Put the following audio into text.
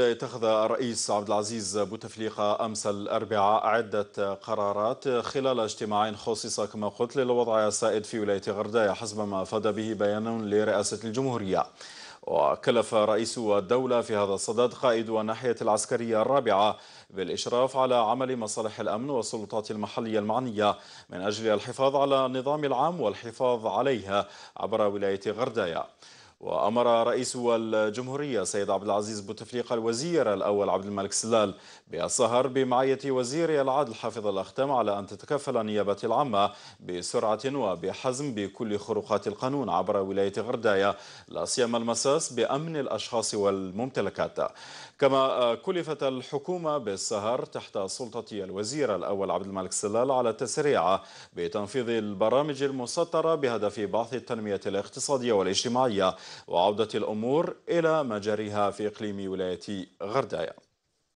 اتخذ الرئيس عبد العزيز بوتفليقة أمس الأربعاء عدة قرارات خلال اجتماع خصص كما قلت للوضع السائد في ولاية غردايا حسب ما أفاد به بيان لرئاسة الجمهورية وكلف رئيس الدولة في هذا الصدد قائد الناحية العسكرية الرابعة بالإشراف على عمل مصالح الأمن والسلطات المحلية المعنية من أجل الحفاظ على النظام العام والحفاظ عليها عبر ولاية غردايا وأمر رئيس الجمهورية سيد عبد العزيز بوتفليقة الوزير الأول عبد الملك سلال بالسهر بمعية وزير العدل حافظ الأختام على أن تتكفل النيابة العامة بسرعة وبحزم بكل خروقات القانون عبر ولاية غردايا لا سيما المساس بأمن الأشخاص والممتلكات كما كلفت الحكومة بالسهر تحت سلطة الوزير الأول عبد الملك سلال على التسريع بتنفيذ البرامج المسطرة بهدف بعث التنمية الاقتصادية والاجتماعية وعودة الأمور إلى مجاريها في إقليم ولاية غردايا